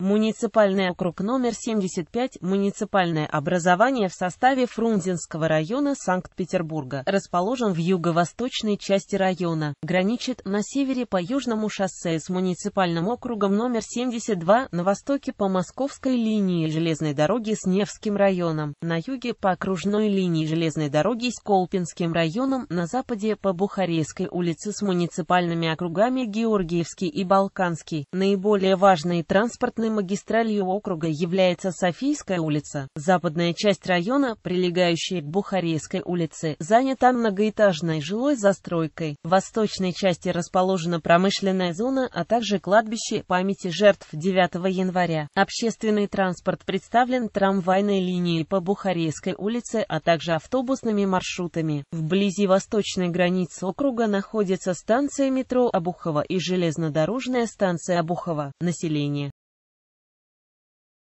Муниципальный округ номер 75, муниципальное образование в составе Фрунзенского района Санкт-Петербурга, расположен в юго-восточной части района, граничит на севере по Южному шоссе с муниципальным округом номер 72, на востоке по Московской линии железной дороги с Невским районом, на юге по окружной линии железной дороги с Колпинским районом, на западе по Бухарейской улице с муниципальными округами Георгиевский и Балканский. Наиболее важные транспортные главной магистралью округа является Софийская улица. Западная часть района, прилегающая к Бухарейской улице, занята многоэтажной жилой застройкой. В восточной части расположена промышленная зона, а также кладбище памяти жертв 9 января. Общественный транспорт представлен трамвайной линией по Бухарейской улице, а также автобусными маршрутами. Вблизи восточной границы округа находится станция метро Обухова и железнодорожная станция Обухова. Население